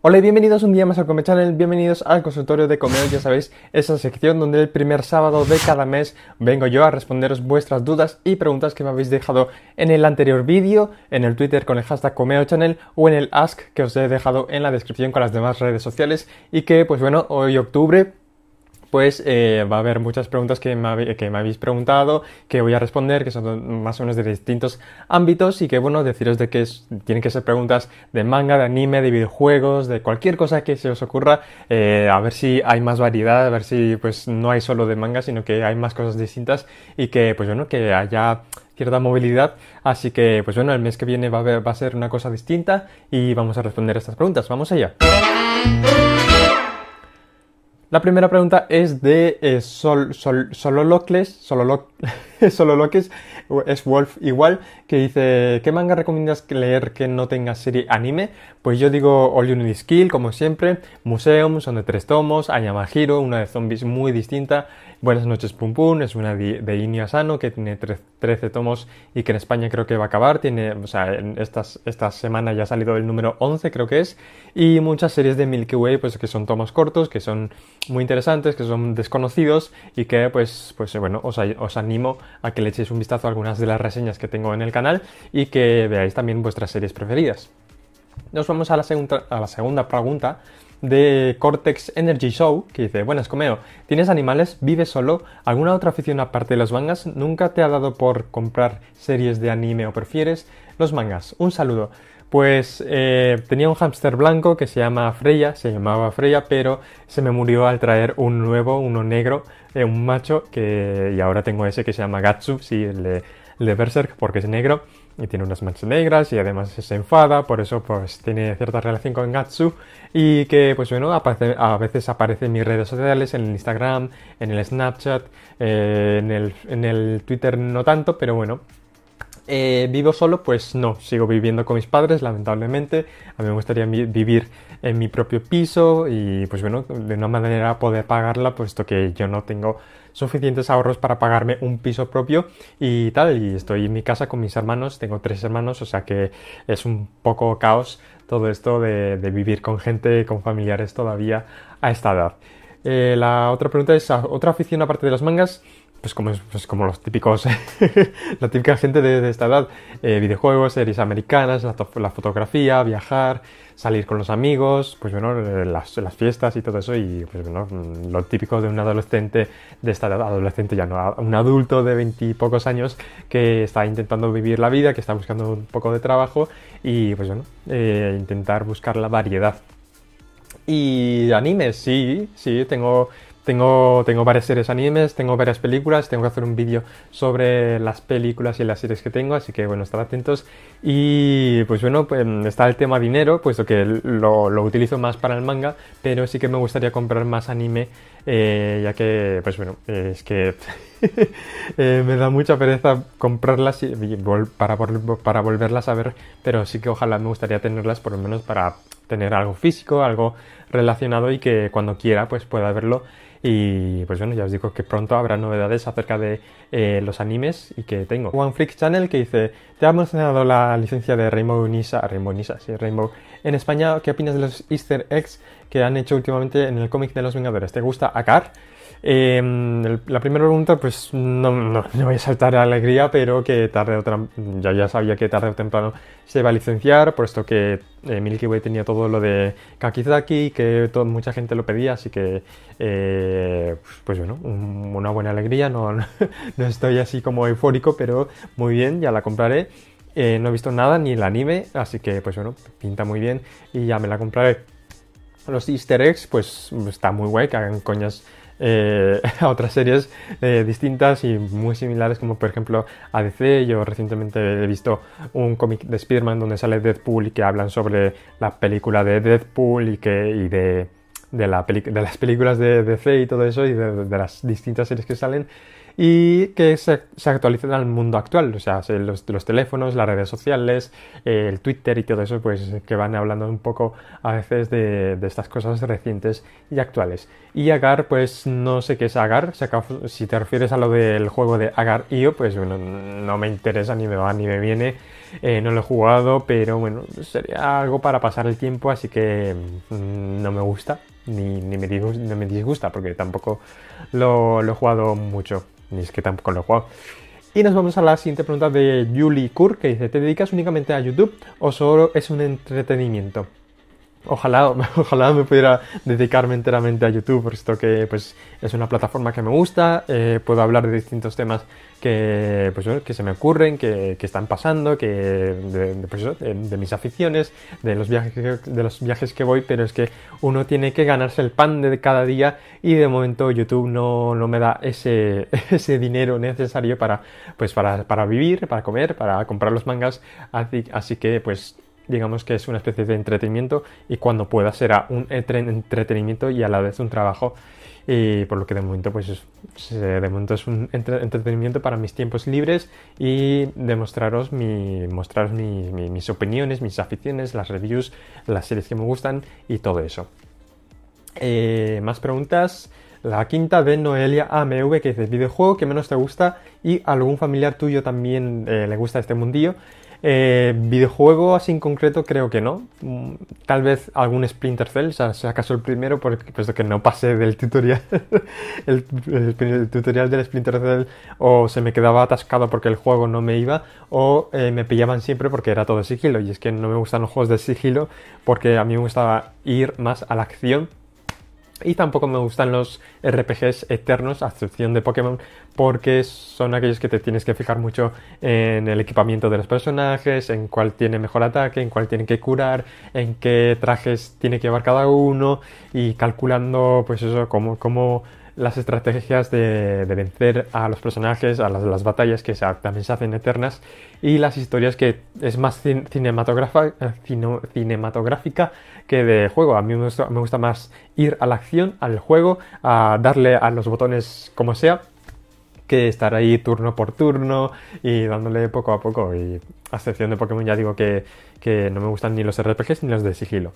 Hola y bienvenidos un día más al Come Channel, bienvenidos al consultorio de Comeo, ya sabéis, esa sección donde el primer sábado de cada mes vengo yo a responderos vuestras dudas y preguntas que me habéis dejado en el anterior vídeo, en el Twitter con el hashtag Comeo Channel o en el Ask que os he dejado en la descripción con las demás redes sociales y que pues bueno, hoy octubre pues eh, va a haber muchas preguntas que me, habéis preguntado, que voy a responder, que son más o menos de distintos ámbitos y que bueno, deciros de que tienen que ser preguntas de manga, de anime, de videojuegos, de cualquier cosa que se os ocurra, eh, a ver si hay más variedad, a ver si pues no hay solo de manga, sino que hay más cosas distintas y que pues bueno, que haya cierta movilidad. Así que, pues bueno, el mes que viene va a, va a, ser una cosa distinta y vamos a responder estas preguntas. Vamos allá. La primera pregunta es de eh, Sol, Sololocles, es Wolf igual, que dice, ¿qué manga recomiendas leer que no tenga serie anime? Pues yo digo All You Need Skill, como siempre, Museum, son de tres tomos, Hiro, una de zombies muy distinta, Buenas noches Pum Pum es una de Inio sano que tiene 13 tomos y que en España creo que va a acabar. Tiene, estas, esta semana ya ha salido el número 11 creo que es. Y muchas series de Milky Way pues que son tomos cortos, que son muy interesantes, que son desconocidos y que pues, pues bueno, os, animo a que le echéis un vistazo a algunas de las reseñas que tengo en el canal y que veáis también vuestras series preferidas. Nos vamos a la, a la segunda pregunta de Cortex Energy Show, que dice, buenas Comeo, ¿tienes animales? ¿Vives solo? ¿Alguna otra afición aparte de los mangas? ¿Nunca te ha dado por comprar series de anime o prefieres? Los mangas, un saludo. Pues eh, tenía un hámster blanco que se llama Freya, se llamaba Freya, pero se me murió al traer un nuevo, uno negro, eh, un macho, que, y ahora tengo ese que se llama Gatsu, si le Berserk porque es negro y tiene unas manchas negras y además se enfada, por eso pues tiene cierta relación con Gatsu y que pues bueno, aparece, a veces aparece en mis redes sociales, en el Instagram, en el Snapchat, eh, en, el, Twitter no tanto, pero bueno, eh, ¿Vivo solo? Pues no, sigo viviendo con mis padres, lamentablemente. A mí me gustaría vivir en mi propio piso y pues bueno, de una manera poder pagarla, puesto que yo no tengo suficientes ahorros para pagarme un piso propio y tal. Y estoy en mi casa con mis hermanos, tengo tres hermanos, o sea que es un poco caos todo esto de, vivir con gente, con familiares todavía a esta edad. Eh, la otra pregunta es, ¿otra afición aparte de las mangas? pues como, pues como los típicos, la típica gente de, esta edad, eh, videojuegos, series americanas, la, fotografía, viajar, salir con los amigos, pues bueno, eh, las, fiestas y todo eso, y pues bueno, mm, lo típico de un adolescente, de esta edad, adolescente ya no, un adulto de veintipocos años que está intentando vivir la vida, que está buscando un poco de trabajo y pues bueno, eh, intentar buscar la variedad. Y animes, sí, sí, tengo tengo, varias series animes, tengo varias películas, tengo que hacer un vídeo sobre las películas y las series que tengo, así que bueno, estar atentos. Y pues bueno, pues, está el tema dinero, puesto que lo, utilizo más para el manga, pero sí que me gustaría comprar más anime, eh, ya que, pues bueno, es que eh, me da mucha pereza comprarlas para, para volverlas a ver, pero sí que ojalá me gustaría tenerlas por lo menos para tener algo físico, algo relacionado y que cuando quiera pues pueda verlo y pues bueno, ya os digo que pronto habrá novedades acerca de eh, los animes y que tengo. One Freak Channel que dice, te ha mencionado la licencia de Rainbow Nisa, Rainbow Nisa, sí, Rainbow. En España, ¿qué opinas de los easter eggs que han hecho últimamente en el cómic de los Vengadores? ¿Te gusta Akar? Em, la primera pregunta, pues no, voy a saltar a alegría, pero que tarde o ya, ya sabía que tarde o temprano se va a licenciar, esto que eh, Milky Way tenía todo lo de Kakizaki, que mucha gente lo pedía, así que, eh, pues, bueno, una buena alegría, no, no estoy así como eufórico, pero muy bien, ya la compraré. Eh, no he visto nada, ni el anime, así que pues bueno, pinta muy bien y ya me la compraré. Los easter eggs, pues está muy guay que hagan coñas eh, a otras series eh, distintas y muy similares como por ejemplo a ADC. Yo recientemente he visto un cómic de Spearman donde sale Deadpool y que hablan sobre la película de Deadpool y, que, y de, de, las películas de DC y todo eso y de las distintas series que salen y que se, actualicen al mundo actual, o sea, los, teléfonos, las redes sociales, eh, el Twitter y todo eso, pues que van hablando un poco a veces de, estas cosas recientes y actuales. Y Agar, pues no sé qué es Agar, si te refieres a lo del juego de Agar IO, pues bueno, no me interesa, ni me va, ni me viene, eh, no lo he jugado, pero bueno, sería algo para pasar el tiempo, así que mm, no me gusta, ni, me disgusta, me disgusta, porque tampoco lo, lo he jugado mucho ni es que tampoco lo he Y nos vamos a la siguiente pregunta de Julie Kur, que dice, ¿te dedicas únicamente a YouTube o solo es un entretenimiento? Ojalá, ojalá me pudiera dedicarme enteramente a YouTube, esto que pues, es una plataforma que me gusta, eh, puedo hablar de distintos temas que, pues, que se me ocurren, que, están pasando, que, pues, de, mis aficiones, de los, viajes que, de los viajes que voy, pero es que uno tiene que ganarse el pan de cada día y de momento YouTube no, no me da ese, ese dinero necesario para, pues, para, para vivir, para comer, para comprar los mangas, así, así que pues digamos que es una especie de entretenimiento y cuando pueda será un entretenimiento y a la vez un trabajo y por lo que de momento pues es, momento es un entretenimiento para mis tiempos libres y demostraros mostraros mis opiniones, mis aficiones, las reviews, las series que me gustan y todo eso. Eh, más preguntas. La quinta de Noelia AMV que dice videojuego que menos te gusta y algún familiar tuyo también eh, le gusta este mundillo. Eh, videojuego así en concreto creo que no. Mm, tal vez algún Splinter Cell, o sea, acaso el primero, porque puesto que no pasé del tutorial, el, tutorial del Splinter Cell, o se me quedaba atascado porque el juego no me iba, o eh, me pillaban siempre porque era todo sigilo. Y es que no me gustan los juegos de sigilo porque a mí me gustaba ir más a la acción y tampoco me gustan los RPGs eternos, a excepción de Pokémon, porque son aquellos que te tienes que fijar mucho en el equipamiento de los personajes, en cuál tiene mejor ataque, en cuál tiene que curar, en qué trajes tiene que llevar cada uno y calculando, pues eso, cómo, cómo las estrategias de, vencer a los personajes, a las, batallas que se, también se hacen eternas y las historias que es más cinematográfica que de juego. A mí me gusta, más ir a la acción, al juego, a darle a los botones como sea, que estar ahí turno por turno y dándole poco a poco. Y a excepción de Pokémon ya digo que, que no me gustan ni los RPGs ni los de sigilo.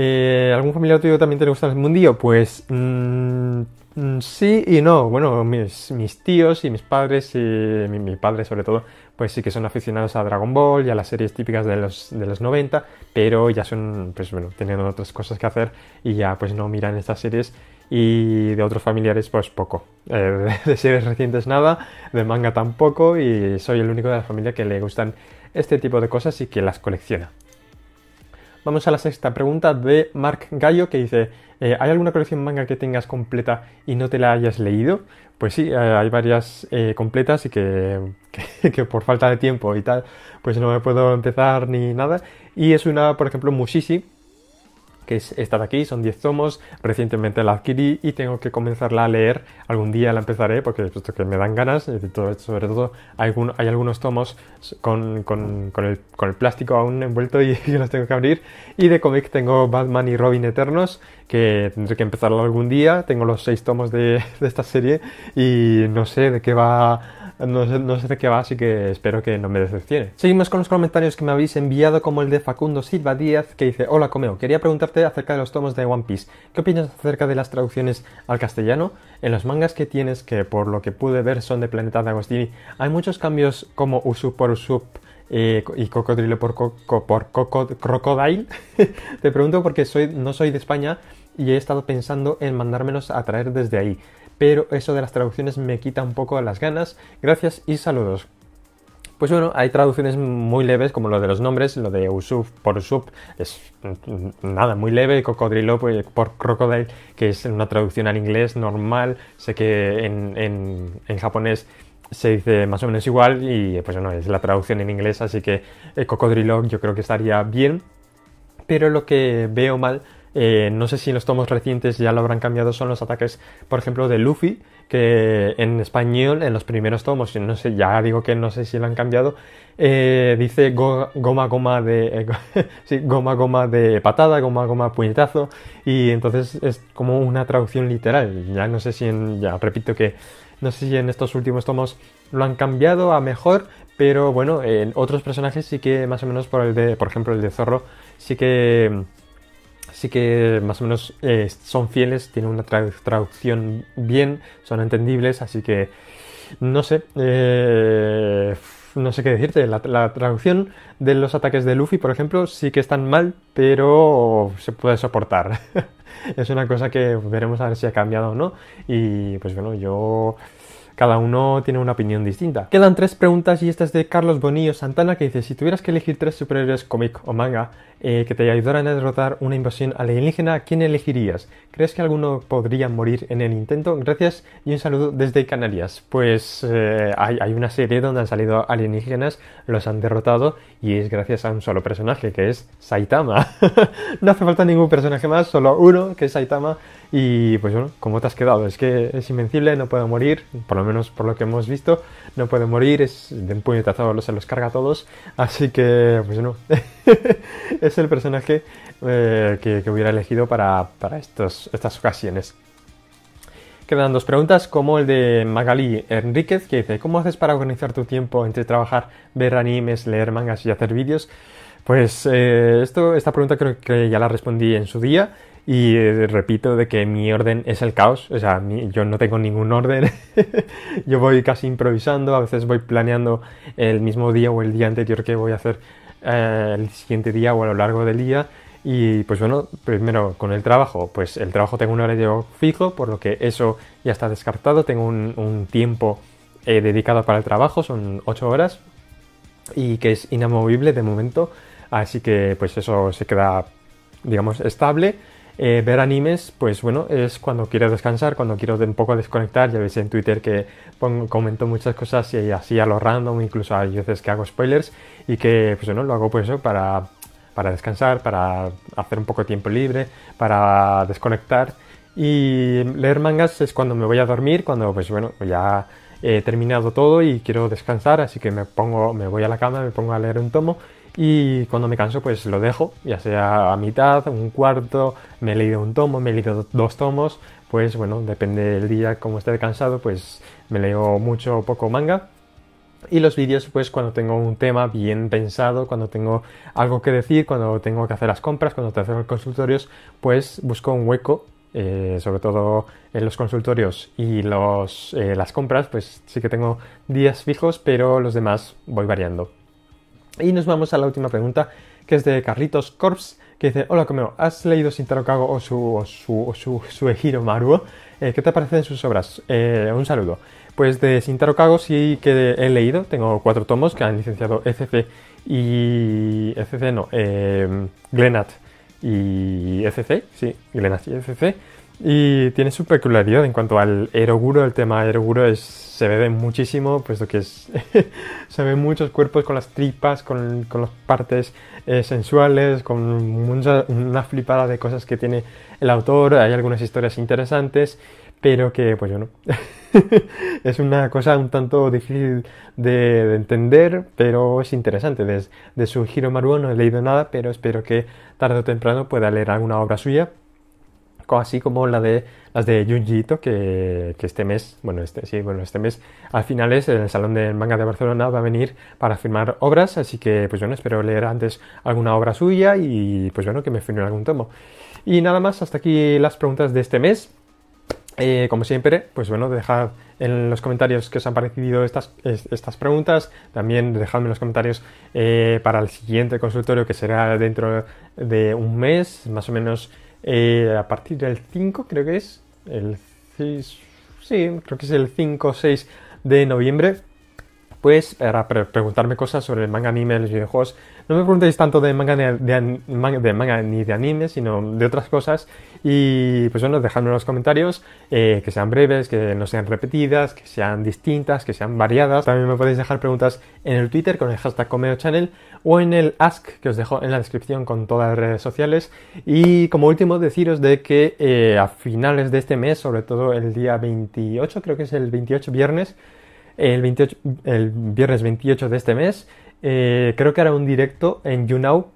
Eh, ¿Algún familiar tuyo también te gusta el mundillo? Pues mm, mm, sí y no. Bueno, mis, tíos y mis padres, y mi, padre sobre todo, pues sí que son aficionados a Dragon Ball y a las series típicas de los, 90, pero ya son, pues bueno, tienen otras cosas que hacer y ya pues no miran estas series y de otros familiares pues poco. Eh, de, series recientes nada, de manga tampoco y soy el único de la familia que le gustan este tipo de cosas y que las colecciona. Vamos a la sexta pregunta de Mark Gallo que dice, eh, ¿hay alguna colección manga que tengas completa y no te la hayas leído? Pues sí, eh, hay varias eh, completas y que, que, por falta de tiempo y tal, pues no me puedo empezar ni nada. Y es una, por ejemplo, Mushishi, que es esta de aquí, son 10 tomos, recientemente la adquirí y tengo que comenzarla a leer, algún día la empezaré porque puesto que me dan ganas, sobre todo hay, algunos tomos con, el, con el, plástico aún envuelto y los tengo que abrir, y de cómic tengo Batman y Robin Eternos, que tendré que empezarlo algún día, tengo los 6 tomos de, de esta serie y no sé de qué va no sé, de qué va, así que espero que no me decepcione. Seguimos con los comentarios que me habéis enviado, como el de Facundo Silva Díaz, que dice, hola Comeo, quería preguntarte acerca de los tomos de One Piece. ¿Qué opinas acerca de las traducciones al castellano? En los mangas que tienes, que por lo que pude ver son de Planeta de Agostini, hay muchos cambios como Usup por Usup, eh, y cocodrilo por, por crocodile. Te pregunto porque no soy de España y he estado pensando en mandármelos a traer desde ahí pero eso de las traducciones me quita un poco las ganas. Gracias y saludos. Pues bueno, hay traducciones muy leves, como lo de los nombres, lo de Usuf por Usuf es nada, muy leve, Cocodrilo pues, por Crocodile, que es una traducción al inglés normal, sé que en, japonés se dice más o menos igual y pues bueno, es la traducción en inglés, así que eh, Cocodrilo yo creo que estaría bien, pero lo que veo mal eh, no sé si en los tomos recientes ya lo habrán cambiado, son los ataques, por ejemplo, de Luffy, que en español, en los primeros tomos, no sé, ya digo que no sé si lo han cambiado, eh, dice goma goma de. Eh, goma goma de patada, goma goma puñetazo, y entonces es como una traducción literal. Ya no sé si en. Ya repito que. No sé si en estos últimos tomos lo han cambiado a mejor, pero bueno, en otros personajes sí que más o menos por el por ejemplo, el de Zorro, sí que sí que más o menos eh, son fieles, tienen una traducción bien, son entendibles, así que no sé, eh, no sé qué decirte. La, la, traducción de los ataques de Luffy, por ejemplo, sí que están mal, pero se puede soportar. es una cosa que veremos a ver si ha cambiado o no. Y pues bueno, yo... Cada uno tiene una opinión distinta. Quedan tres preguntas y esta es de Carlos Bonillo Santana que dice, si tuvieras que elegir tres superhéroes cómic o manga, eh, que te ayudaran a derrotar una invasión alienígena, ¿quién elegirías? ¿Crees que alguno podría morir en el intento? Gracias y un saludo desde Canarias. Pues eh, hay, una serie donde han salido alienígenas, los han derrotado y es gracias a un solo personaje que es Saitama. no hace falta ningún personaje más, solo uno que es Saitama y pues bueno, ¿cómo te has quedado? Es que es invencible, no puede morir, por lo menos por lo que hemos visto, no puede morir, es de un puñetazo se los carga todos, así que pues no. es el personaje eh, que, hubiera elegido para, estas ocasiones. Quedan dos preguntas, como el de Magali Enríquez, que dice, ¿cómo haces para organizar tu tiempo entre trabajar, ver animes, leer mangas y hacer vídeos? Pues eh, esto, esta pregunta creo que ya la respondí en su día y eh, repito de que mi orden es el caos, o sea, yo no tengo ningún orden, yo voy casi improvisando, a veces voy planeando el mismo día o el día anterior que voy a hacer eh, el siguiente día o a lo largo del día. Y pues bueno, primero con el trabajo, pues el trabajo tengo un horario fijo, por lo que eso ya está descartado, tengo un, tiempo eh, dedicado para el trabajo, son 8 horas, y que es inamovible de momento, así que pues eso se queda, digamos, estable eh, ver animes, pues bueno, es cuando quiero descansar, cuando quiero un poco desconectar. Ya veis en Twitter que pongo, comento muchas cosas y así a lo random, incluso hay veces que hago spoilers y que, pues bueno, lo hago por pues eso para, para descansar, para hacer un poco de tiempo libre, para desconectar. Y leer mangas es cuando me voy a dormir, cuando pues bueno, ya he terminado todo y quiero descansar, así que me pongo, me voy a la cama, me pongo a leer un tomo y cuando me canso pues lo dejo, ya sea a mitad, un cuarto, me he leído un tomo, me he leído dos tomos, pues bueno, depende del día como esté cansado, pues me leo mucho o poco manga. Y los vídeos, pues cuando tengo un tema bien pensado, cuando tengo algo que decir, cuando tengo que hacer las compras, cuando tengo que hacer los consultorios, pues busco un hueco eh, sobre todo en los consultorios y los, eh, las compras, pues sí que tengo días fijos, pero los demás voy variando. Y nos vamos a la última pregunta, que es de Carlitos Corps, que dice, hola Comeo, ¿has leído Sintaro Kago o su, su, su, Ejiro Maruo? Eh, ¿Qué te parecen sus obras? Eh, un saludo. Pues de Sintaro Kago sí que he leído, tengo cuatro tomos que han licenciado ECC y... ECC no, eh, Glenat y F.C., e sí, Glenat y ECC. Y tiene su peculiaridad en cuanto al eroguro, el tema eroguro es, se ve muchísimo, puesto que se ven muchos cuerpos con las tripas, con, las partes eh, sensuales, con una flipada de cosas que tiene el autor, hay algunas historias interesantes, pero que pues yo no. es una cosa un tanto difícil de, entender, pero es interesante. De, su Giro Maruo no he leído nada, pero espero que tarde o temprano pueda leer alguna obra suya así como la de las de Junji que, este mes, bueno, este sí, bueno, este mes al final es el Salón de Manga de Barcelona va a venir para firmar obras, así que pues bueno, espero leer antes alguna obra suya y pues bueno, que me firme algún tomo. Y nada más, hasta aquí las preguntas de este mes. Eh, como siempre, pues bueno, dejad en los comentarios que os han parecido estas, estas preguntas. También dejadme en los comentarios eh, para el siguiente consultorio que será dentro de un mes, más o menos eh, a partir del 5, creo que es. El sí, creo que es el 5 o 6 de noviembre pues para preguntarme cosas sobre el manga, anime, los videojuegos. No me preguntéis tanto de manga, de, manga ni de anime, sino de otras cosas. Y pues bueno, dejadme en los comentarios eh, que sean breves, que no sean repetidas, que sean distintas, que sean variadas. También me podéis dejar preguntas en el Twitter con el hashtag Channel o en el Ask que os dejo en la descripción con todas las redes sociales. Y como último, deciros de que eh, a finales de este mes, sobre todo el día 28, creo que es el 28 viernes, el, 28, el viernes 28 de este mes. Eh, creo que hará un directo en YouNow.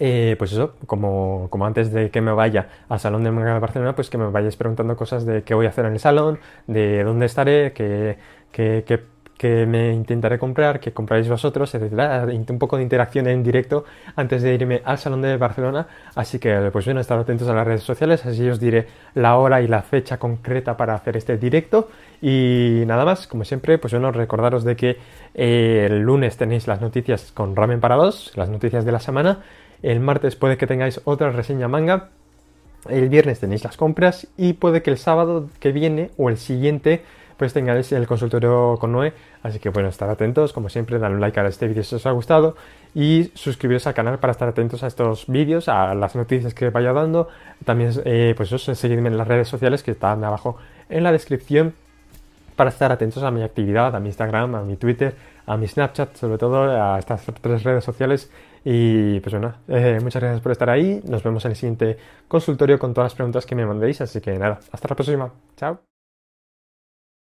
Eh, pues eso, como, como, antes de que me vaya al Salón de Manga Barcelona, pues que me vayáis preguntando cosas de qué voy a hacer en el salón, de dónde estaré, qué, qué, qué que me intentaré comprar, que compráis vosotros, etcétera, ah, un poco de interacción en directo antes de irme al Salón de Barcelona, así que pues bueno, estar atentos a las redes sociales, así os diré la hora y la fecha concreta para hacer este directo y nada más, como siempre, pues bueno, recordaros de que eh, el lunes tenéis las noticias con Ramen para dos, las noticias de la semana, el martes puede que tengáis otra reseña manga, el viernes tenéis las compras y puede que el sábado que viene o el siguiente pues tengáis el consultorio con Noé. Así que bueno, estar atentos, como siempre, dar un like a este vídeo si os ha gustado y suscribiros al canal para estar atentos a estos vídeos, a las noticias que vaya dando. También, eh, pues eso, seguidme en las redes sociales que están abajo en la descripción para estar atentos a mi actividad, a mi Instagram, a mi Twitter, a mi Snapchat, sobre todo a estas tres redes sociales. Y pues bueno, eh, muchas gracias por estar ahí. Nos vemos en el siguiente consultorio con todas las preguntas que me mandéis. Así que nada, hasta la próxima. Chao.